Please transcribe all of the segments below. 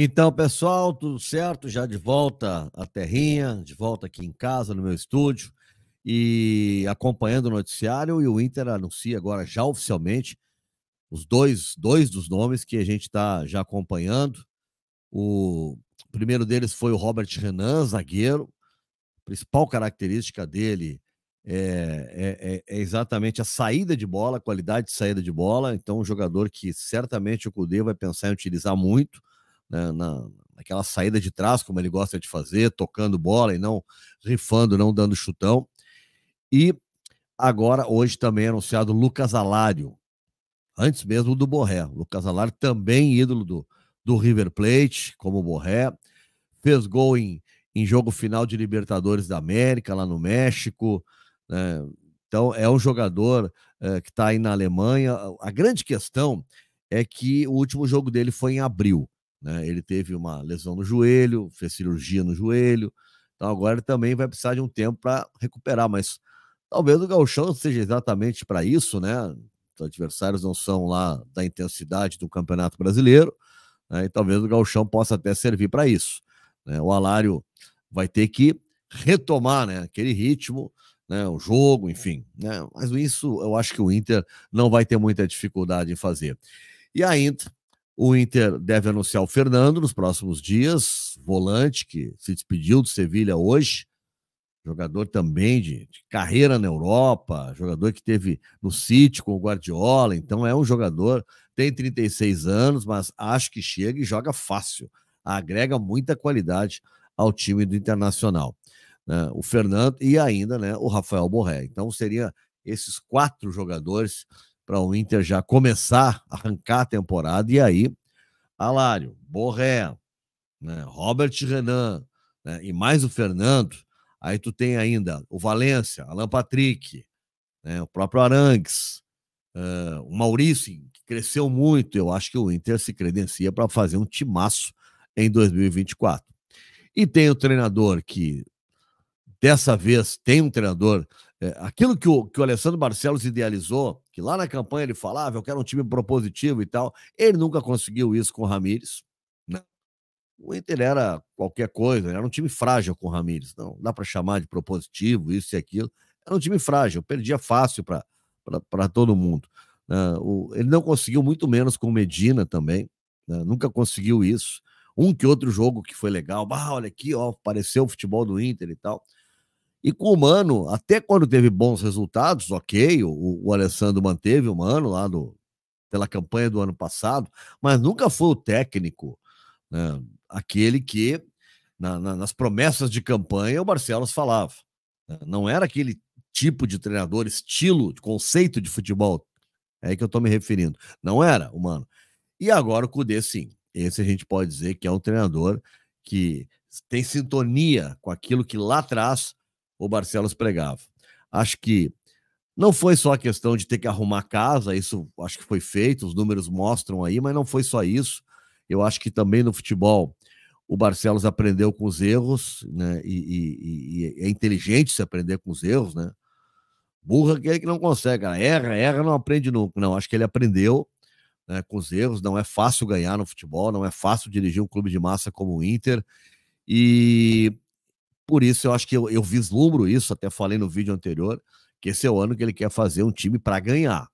Então, pessoal, tudo certo? Já de volta à terrinha, de volta aqui em casa, no meu estúdio, e acompanhando o noticiário. E o Inter anuncia agora, já oficialmente, os dois, dois dos nomes que a gente está já acompanhando. O primeiro deles foi o Robert Renan, zagueiro. A principal característica dele é, é, é, é, exatamente a saída de bola, a qualidade de saída de bola. Então, um jogador que certamente o Cudê vai pensar em utilizar muito na, né, na, naquela saída de trás, como ele gosta de fazer, tocando bola e não rifando, não dando chutão. E agora, hoje também é anunciado Lucas Alário, antes mesmo do Borré. Lucas Alário também ídolo do, do River Plate, como o Borré. Fez gol em, em jogo final de Libertadores da América, lá no México. Né? Então, é um jogador é, que está aí na Alemanha. A grande questão é que o último jogo dele foi em abril. Né? Ele teve uma lesão no joelho, fez cirurgia no joelho, então agora ele também vai precisar de um tempo para recuperar, mas talvez o Galchão seja exatamente para isso, né? Os adversários não são lá da intensidade do Campeonato Brasileiro, né? e talvez o Galchão possa até servir para isso. Né? O Alário vai ter que retomar né? aquele ritmo, né? o jogo, enfim. Né? Mas isso eu acho que o Inter não vai ter muita dificuldade em fazer. E a Inter o Inter deve anunciar o Fernando nos próximos dias, volante que se despediu do Sevilha hoje, jogador também de, de, carreira na Europa, jogador que teve no City com o Guardiola, então é um jogador, tem 36 anos, mas acho que chega e joga fácil, agrega muita qualidade ao time do Internacional. Né? O Fernando e ainda né, o Rafael Borré. Então seria esses quatro jogadores para o Inter já começar a arrancar a temporada. E aí, Alário, Borré, né, Robert Renan né, e mais o Fernando. Aí tu tem ainda o Valência, Alan Patrick, né, o próprio Arangues, uh, o Maurício, que cresceu muito. Eu acho que o Inter se credencia para fazer um timaço em 2024. E tem o treinador que, dessa vez, tem um treinador é, aquilo que o, que o Alessandro Barcelos idealizou, que lá na campanha ele falava, eu quero um time propositivo e tal, ele nunca conseguiu isso com o Ramires. Né? O Inter era qualquer coisa, era um time frágil com o Ramires. Não dá para chamar de propositivo, isso e aquilo. Era um time frágil, perdia fácil para todo mundo. Né? o, ele não conseguiu muito menos com Medina também, né? nunca conseguiu isso. Um que outro jogo que foi legal, olha aqui, ó, apareceu o futebol do Inter e tal. E com o Mano, até quando teve bons resultados, ok, o, o Alessandro manteve o Mano lá do, pela campanha do ano passado, mas nunca foi o técnico, né, aquele que na, na, nas promessas de campanha o Barcelos falava. Né, não era aquele tipo de treinador, estilo, conceito de futebol. É aí que eu estou me referindo. Não era, o Mano. E agora o Cudê, sim. Esse a gente pode dizer que é um treinador que tem sintonia com aquilo que lá atrás o Barcelos pregava. Acho que não foi só a questão de ter que arrumar casa, isso acho que foi feito, os números mostram aí, mas não foi só isso. Eu acho que também no futebol o Barcelos aprendeu com os erros, né? E, e, e é inteligente se aprender com os erros, né? Burra é que não consegue, cara. erra, erra, não aprende nunca. Não, acho que ele aprendeu né, com os erros. Não é fácil ganhar no futebol, não é fácil dirigir um clube de massa como o Inter. E por isso eu acho que eu, eu vislumbro isso, até falei no vídeo anterior, que esse é o ano que ele quer fazer um time para ganhar.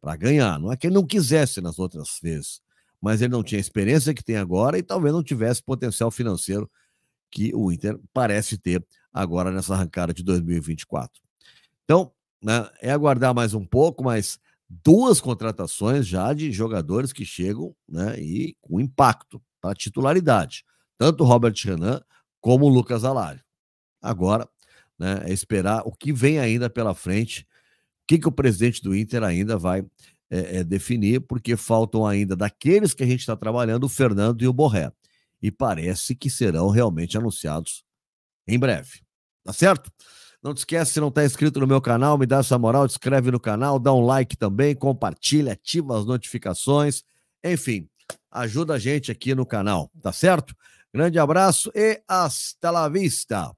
Para ganhar. Não é que ele não quisesse nas outras vezes, mas ele não tinha a experiência que tem agora e talvez não tivesse potencial financeiro que o Inter parece ter agora nessa arrancada de 2024. Então, né, é aguardar mais um pouco, mas duas contratações já de jogadores que chegam né, e com impacto para titularidade. Tanto o Robert Renan como o Lucas Alário. Agora, né, é esperar o que vem ainda pela frente, o que, que o presidente do Inter ainda vai é, é, definir, porque faltam ainda daqueles que a gente está trabalhando, o Fernando e o Borré. E parece que serão realmente anunciados em breve. Tá certo? Não te esquece, se não está inscrito no meu canal, me dá essa moral, inscreve no canal, dá um like também, compartilha, ativa as notificações. Enfim, ajuda a gente aqui no canal, tá certo? Grande abraço e hasta la vista.